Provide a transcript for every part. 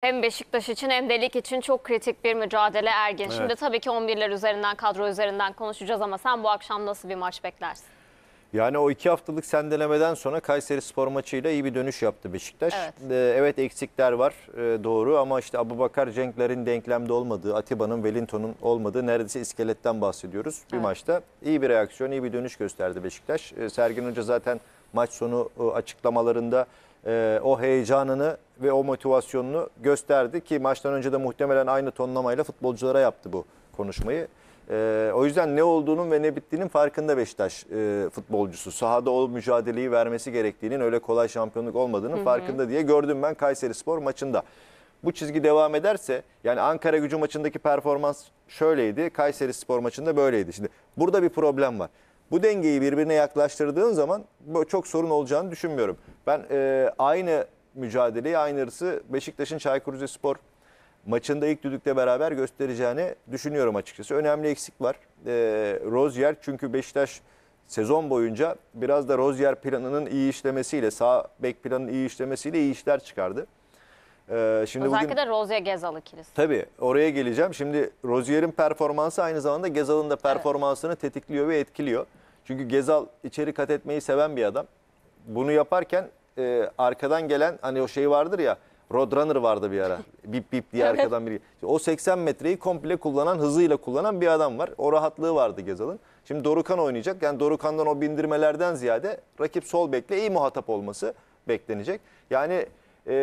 Hem Beşiktaş için hem de lig için çok kritik bir mücadele Ergin. Evet. Şimdi tabii ki 11'ler üzerinden, kadro üzerinden konuşacağız ama sen bu akşam nasıl bir maç beklersin? Yani o iki haftalık sendelemeden sonra Kayseri Spor maçıyla iyi bir dönüş yaptı Beşiktaş. Evet, ee, evet eksikler var ee, doğru ama işte Abubakar Cenkler'in denklemde olmadığı, Atiba'nın, Wellington'un olmadığı neredeyse iskeletten bahsediyoruz. Bir maçta iyi bir reaksiyon, iyi bir dönüş gösterdi Beşiktaş. Ee, Sergin Hoca zaten maç sonu e, açıklamalarında e, o heyecanını ve o motivasyonunu gösterdi ki maçtan önce de muhtemelen aynı tonlamayla futbolculara yaptı bu konuşmayı. Ee, o yüzden ne olduğunun ve ne bittiğinin farkında Beşiktaş e, futbolcusu. Sahada o mücadeleyi vermesi gerektiğinin öyle kolay şampiyonluk olmadığının hı hı. farkında diye gördüm ben Kayseri Spor maçında. Bu çizgi devam ederse yani Ankara gücü maçındaki performans şöyleydi. Kayseri Spor maçında böyleydi. Şimdi burada bir problem var. Bu dengeyi birbirine yaklaştırdığın zaman çok sorun olacağını düşünmüyorum. Ben e, aynı mücadeleyi aynı hırsı Beşiktaş'ın Çaykur Rizespor maçında ilk düdükle beraber göstereceğini düşünüyorum açıkçası. Önemli eksik var. E, Rozier çünkü Beşiktaş sezon boyunca biraz da Rozier planının iyi işlemesiyle, sağ bek planının iyi işlemesiyle iyi işler çıkardı. Ee, şimdi Özellikle bugün, de Rozier Gezal ikilisi. Tabii oraya geleceğim. Şimdi Rozier'in performansı aynı zamanda Gezal'ın da performansını evet. tetikliyor ve etkiliyor. Çünkü Gezal içeri kat etmeyi seven bir adam. Bunu yaparken e, arkadan gelen hani o şey vardır ya Roadrunner vardı bir ara. Bip bip diye arkadan biri. O 80 metreyi komple kullanan, hızıyla kullanan bir adam var. O rahatlığı vardı Gezal'ın. Şimdi Dorukan oynayacak. Yani Dorukan'dan o bindirmelerden ziyade rakip sol bekle iyi muhatap olması beklenecek. Yani e,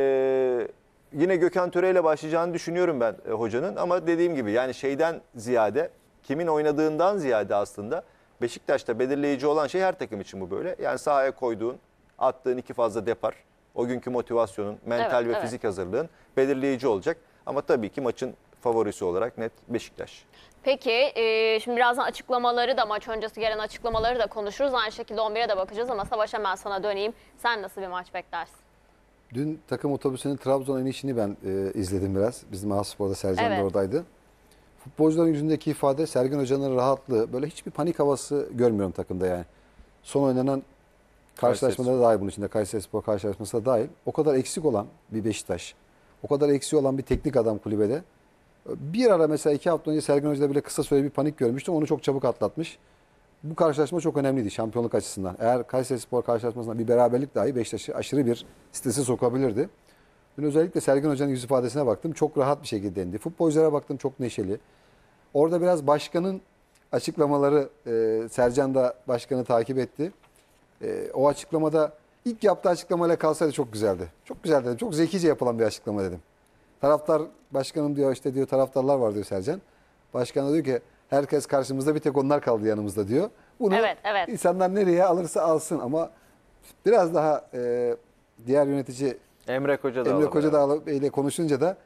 yine Gökhan Töre ile başlayacağını düşünüyorum ben e, hocanın. Ama dediğim gibi yani şeyden ziyade kimin oynadığından ziyade aslında Beşiktaş'ta belirleyici olan şey her takım için bu böyle. Yani sahaya koyduğun attığın iki fazla depar, o günkü motivasyonun, mental Evet, ve evet. fizik hazırlığın belirleyici olacak. Ama tabii ki maçın favorisi olarak net Beşiktaş. Peki e, şimdi birazdan açıklamaları da maç öncesi gelen açıklamaları da konuşuruz. Aynı şekilde 11'e de bakacağız ama Savaş hemen sana döneyim. Sen nasıl bir maç beklersin? Dün takım otobüsünün Trabzon'a inişini ben e, izledim biraz. Bizim Aspor'da Sercan Evet. da oradaydı. Futbolcuların yüzündeki ifade, Sergen Hoca'nın rahatlığı, böyle hiçbir panik havası görmüyorum takımda yani. Son oynanan Karşılaşmada da dahil bunun içinde Kayseri Spor karşılaşmasına dahil. O kadar eksik olan bir Beşiktaş. O kadar eksiği olan bir teknik adam kulübede. Bir ara mesela iki hafta önce Sergen Hoca'da bile kısa süre bir panik görmüştüm. Onu çok çabuk atlatmış. Bu karşılaşma çok önemliydi şampiyonluk açısından. Eğer Kayseri Spor karşılaşmasında bir beraberlik dahi Beşiktaş'ı aşırı bir strese sokabilirdi. Dün özellikle Sergen Hoca'nın yüz ifadesine baktım. Çok rahat bir şekilde indi. Futbolculara baktım çok neşeli. Orada biraz başkanın açıklamaları e, Sercan da başkanı takip etti. E, o açıklamada ilk yaptığı açıklamayla kalsaydı çok güzeldi. Çok güzel dedim. Çok zekice yapılan bir açıklama dedim. Taraftar başkanım diyor işte diyor taraftarlar var diyor Sercan. Başkan da diyor ki herkes karşımızda bir tek onlar kaldı yanımızda diyor. Bunu evet, evet. insanlar nereye alırsa alsın ama biraz daha e, diğer yönetici Emre Koca da Emre Koca da ile konuşunca da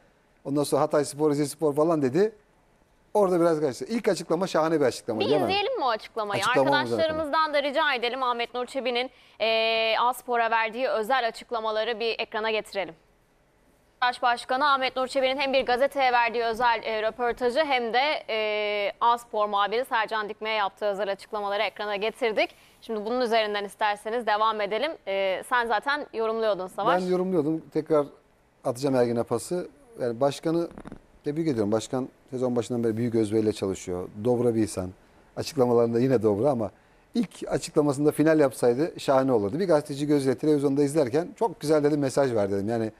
ondan sonra Hatay Spor, Rize Spor falan dedi. Orada biraz karıştı. İlk açıklama şahane bir açıklama Bir değil mi? izleyelim mi o açıklamayı? Arkadaşlarımızdan da rica edelim Ahmet Nur Çebi'nin e, Aspor'a verdiği özel açıklamaları bir ekrana getirelim. Baş Ahmet Nur Çebi'nin hem bir gazeteye verdiği özel e, röportajı hem de e, Aspor muhabiri Sercan Dikme'ye yaptığı özel açıklamaları ekrana getirdik. Şimdi bunun üzerinden isterseniz devam edelim. E, sen zaten yorumluyordun Savaş. Ben yorumluyordum. Tekrar atacağım Ergin'e pası. Yani başkanı Tebrik ediyorum. Başkan sezon başından beri büyük özveriyle çalışıyor. Dobra bir insan. Açıklamalarında yine dobra ama ilk açıklamasında final yapsaydı şahane olurdu. Bir gazeteci gözle televizyonda izlerken çok güzel dedim mesaj ver dedim. Yani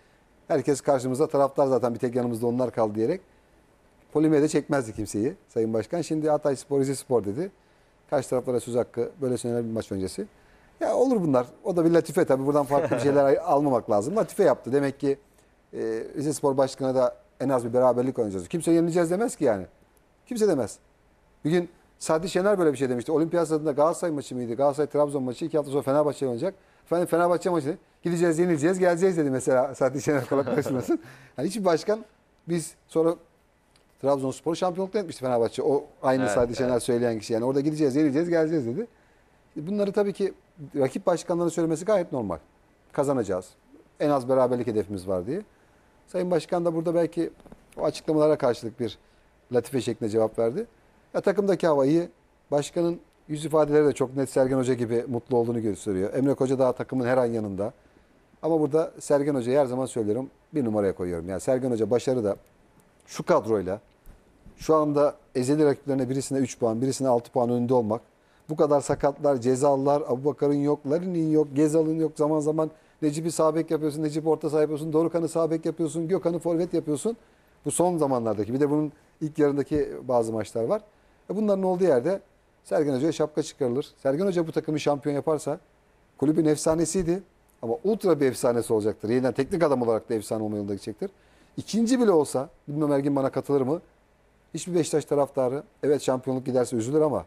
herkes karşımızda taraftar zaten bir tek yanımızda onlar kaldı diyerek polimeye de çekmezdi kimseyi Sayın Başkan. Şimdi Hatay Spor, Rize Spor dedi. Karşı taraflara söz hakkı böyle söylenen bir maç öncesi. Ya olur bunlar. O da bir latife tabii buradan farklı bir şeyler almamak lazım. Latife yaptı. Demek ki e, Rize Spor Başkanı da en az bir beraberlik oynayacağız. Kimse yenileceğiz demez ki yani. Kimse demez. Bir gün Sadi Şener böyle bir şey demişti. Olimpiyat stadında Galatasaray maçı mıydı? Galatasaray-Trabzon maçı. iki hafta sonra Fenerbahçe oynayacak. Efendim Fenerbahçe maçı. Gideceğiz, yenileceğiz, geleceğiz dedi mesela Sadi Şener kolak karışmasın. yani hiçbir başkan biz sonra Trabzonspor şampiyonlukta etmişti Fenerbahçe. O aynı evet, Sadi evet. Şener söyleyen kişi. Yani orada gideceğiz, yenileceğiz, geleceğiz dedi. Bunları tabii ki rakip başkanların söylemesi gayet normal. Kazanacağız. En az beraberlik hedefimiz var diye. Sayın Başkan da burada belki o açıklamalara karşılık bir latife şeklinde cevap verdi. Ya, takımdaki hava iyi. Başkanın yüz ifadeleri de çok net Sergen Hoca gibi mutlu olduğunu gösteriyor. Emre Hoca daha takımın her an yanında. Ama burada Sergen Hoca'yı her zaman söylüyorum bir numaraya koyuyorum. Yani Sergen Hoca başarı da şu kadroyla şu anda ezeli rakiplerine birisine 3 puan, birisine 6 puan önünde olmak. Bu kadar sakatlar, cezalar, Abubakar'ın yok, Larin'in yok, Gezal'ın yok zaman zaman Necip'i sabek yapıyorsun, Necip orta sahip yapıyorsun, Dorukhanı sabek yapıyorsun, Gökhan'ı forvet yapıyorsun. Bu son zamanlardaki. Bir de bunun ilk yarındaki bazı maçlar var. E bunların olduğu yerde Sergen Hoca'ya şapka çıkarılır. Sergen Hoca bu takımı şampiyon yaparsa kulübün efsanesiydi. Ama ultra bir efsanesi olacaktır. Yeniden teknik adam olarak da efsane olma yolunda gidecektir. İkinci bile olsa, bilmem Ergin bana katılır mı? Hiçbir Beşiktaş taraftarı, evet şampiyonluk giderse üzülür ama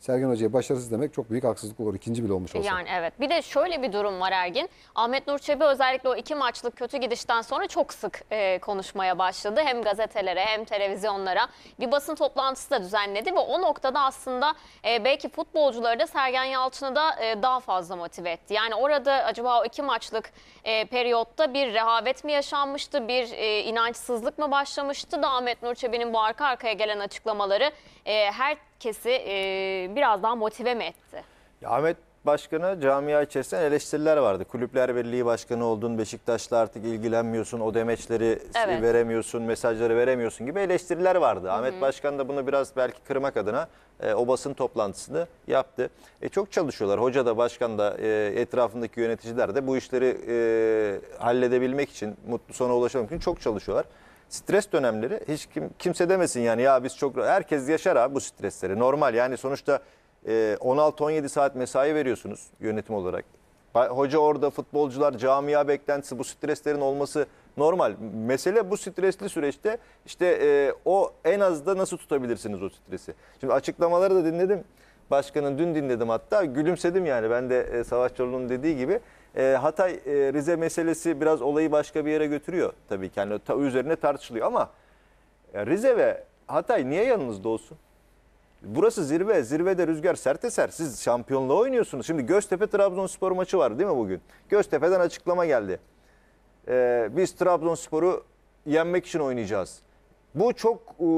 Sergen Hoca'ya başarısız demek çok büyük haksızlık olur. İkinci bile olmuş olsa. Yani evet. Bir de şöyle bir durum var Ergin. Ahmet Nur Çebi özellikle o iki maçlık kötü gidişten sonra çok sık e, konuşmaya başladı. Hem gazetelere hem televizyonlara. Bir basın toplantısı da düzenledi ve o noktada aslında e, belki futbolcuları da Sergen Yalçın'ı da e, daha fazla motive etti. Yani orada acaba o iki maçlık e, periyotta bir rehavet mi yaşanmıştı, bir e, inançsızlık mı başlamıştı da Ahmet Nur Çebi'nin bu arka arkaya gelen açıklamaları e, her herkesi e, biraz daha motive mi etti? Ahmet başkanı camia içerisinde eleştiriler vardı. Kulüpler Birliği Başkanı oldun, Beşiktaş'la artık ilgilenmiyorsun, o demeçleri evet. veremiyorsun, mesajları veremiyorsun gibi eleştiriler vardı. Hı hı. Ahmet Başkan da bunu biraz belki kırmak adına e, o basın toplantısını yaptı. E, çok çalışıyorlar. Hoca da, başkan da, e, etrafındaki yöneticiler de bu işleri e, halledebilmek için, mutlu sona ulaşabilmek için çok çalışıyorlar stres dönemleri hiç kim, kimse demesin yani ya biz çok herkes yaşar abi bu stresleri normal yani sonuçta e, 16-17 saat mesai veriyorsunuz yönetim olarak. Hoca orada futbolcular camia beklentisi bu streslerin olması normal. Mesele bu stresli süreçte işte e, o en az da nasıl tutabilirsiniz o stresi. Şimdi açıklamaları da dinledim. Başkanın dün dinledim hatta gülümsedim yani ben de e, Savaş Çorlu'nun dediği gibi e, Hatay e, Rize meselesi biraz olayı başka bir yere götürüyor tabii ki. Yani ta, üzerine tartışılıyor ama e, Rize ve Hatay niye yanınızda olsun? Burası zirve. Zirvede rüzgar sert eser Siz şampiyonluğa oynuyorsunuz. Şimdi Göztepe Trabzonspor maçı var değil mi bugün? Göztepe'den açıklama geldi. E, biz Trabzonspor'u yenmek için oynayacağız. Bu çok e,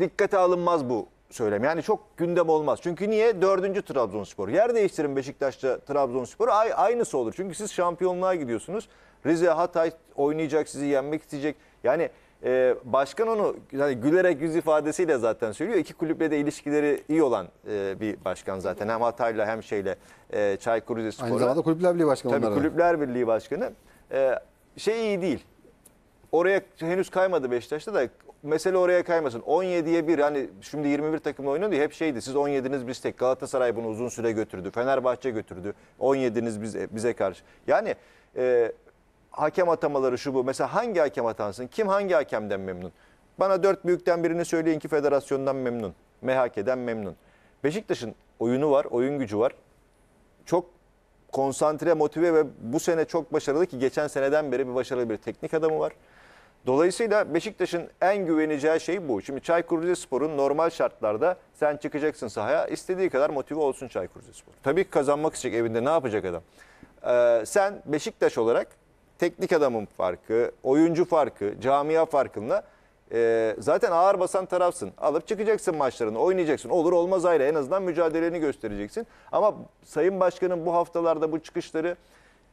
dikkate alınmaz bu söylem. Yani çok gündem olmaz. Çünkü niye? Dördüncü Trabzonspor. Yer değiştirin Beşiktaş'ta Trabzonspor. Ay, aynısı olur. Çünkü siz şampiyonluğa gidiyorsunuz. Rize, Hatay oynayacak, sizi yenmek isteyecek. Yani e, başkan onu yani gülerek yüz ifadesiyle zaten söylüyor. İki kulüple de ilişkileri iyi olan e, bir başkan zaten. Hem Hatay'la hem şeyle e, Çaykur Rizespor'la. Aynı zamanda Kulüpler Birliği Başkanı. Tabii onlara. Kulüpler Birliği Başkanı. E, şey iyi değil. Oraya henüz kaymadı Beşiktaş'ta da mesele oraya kaymasın. 17'ye 1 hani şimdi 21 takımla oynuyordu ya, hep şeydi siz 17'niz biz tek. Galatasaray bunu uzun süre götürdü. Fenerbahçe götürdü. 17'niz bize, bize karşı. Yani e, hakem atamaları şu bu. Mesela hangi hakem atansın? Kim hangi hakemden memnun? Bana dört büyükten birini söyleyin ki federasyondan memnun. MHK'den memnun. Beşiktaş'ın oyunu var, oyun gücü var. Çok konsantre, motive ve bu sene çok başarılı ki geçen seneden beri bir başarılı bir teknik adamı var. Dolayısıyla Beşiktaş'ın en güveneceği şey bu. Şimdi Çaykur Rizespor'un normal şartlarda sen çıkacaksın sahaya istediği kadar motive olsun Çaykur Rizespor. Tabii kazanmak isteyecek evinde ne yapacak adam? Ee, sen Beşiktaş olarak teknik adamın farkı, oyuncu farkı, camia farkında e, zaten ağır basan tarafsın. Alıp çıkacaksın maçlarını, oynayacaksın. Olur olmaz ayrı en azından mücadeleni göstereceksin. Ama Sayın Başkan'ın bu haftalarda bu çıkışları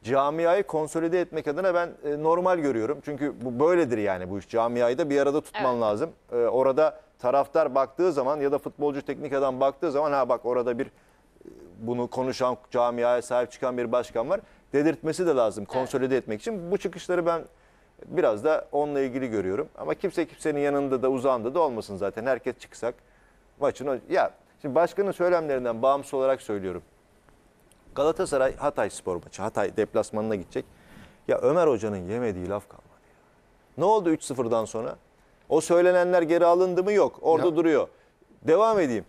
camiayı konsolide etmek adına ben e, normal görüyorum. Çünkü bu böyledir yani bu iş. Camiayı da bir arada tutman evet. lazım. E, orada taraftar baktığı zaman ya da futbolcu teknik adam baktığı zaman ha bak orada bir e, bunu konuşan camiaya sahip çıkan bir başkan var. Dedirtmesi de lazım konsolide evet. etmek için. Bu çıkışları ben biraz da onunla ilgili görüyorum. Ama kimse kimsenin yanında da uzağında da olmasın zaten. Herkes çıksak maçın ya şimdi başkanın söylemlerinden bağımsız olarak söylüyorum. Galatasaray Hatay spor maçı. Hatay deplasmanına gidecek. Ya Ömer Hoca'nın yemediği laf kalmadı. Ya. Ne oldu 3-0'dan sonra? O söylenenler geri alındı mı? Yok. Orada ya. duruyor. Devam edeyim.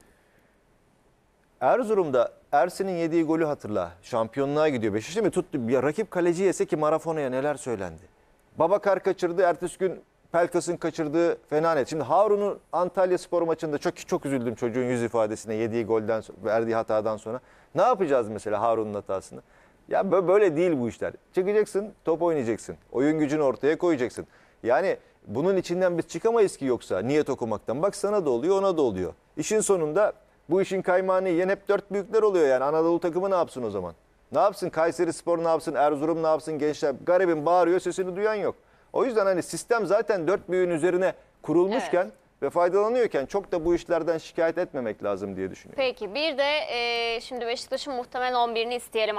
Erzurum'da Ersin'in yediği golü hatırla. Şampiyonluğa gidiyor. Beşiktaş mi tuttu? Ya rakip kaleci yese ki Marafona'ya neler söylendi. Baba kar kaçırdı. Ertesi gün Pelkas'ın kaçırdığı fena net. Şimdi Harun'un Antalya spor maçında çok çok üzüldüm çocuğun yüz ifadesine yediği golden verdiği hatadan sonra. Ne yapacağız mesela Harun'un hatasını? Ya böyle değil bu işler. Çıkacaksın, top oynayacaksın. Oyun gücünü ortaya koyacaksın. Yani bunun içinden biz çıkamayız ki yoksa niyet okumaktan. Bak sana da oluyor, ona da oluyor. İşin sonunda bu işin kaymağını yiyen hep dört büyükler oluyor yani. Anadolu takımı ne yapsın o zaman? Ne yapsın? Kayseri Spor ne yapsın? Erzurum ne yapsın? Gençler garibin bağırıyor sesini duyan yok. O yüzden hani sistem zaten dört büyüğün üzerine kurulmuşken evet ve faydalanıyorken çok da bu işlerden şikayet etmemek lazım diye düşünüyorum. Peki bir de e, şimdi Beşiktaş'ın muhtemel 11'ini isteyelim.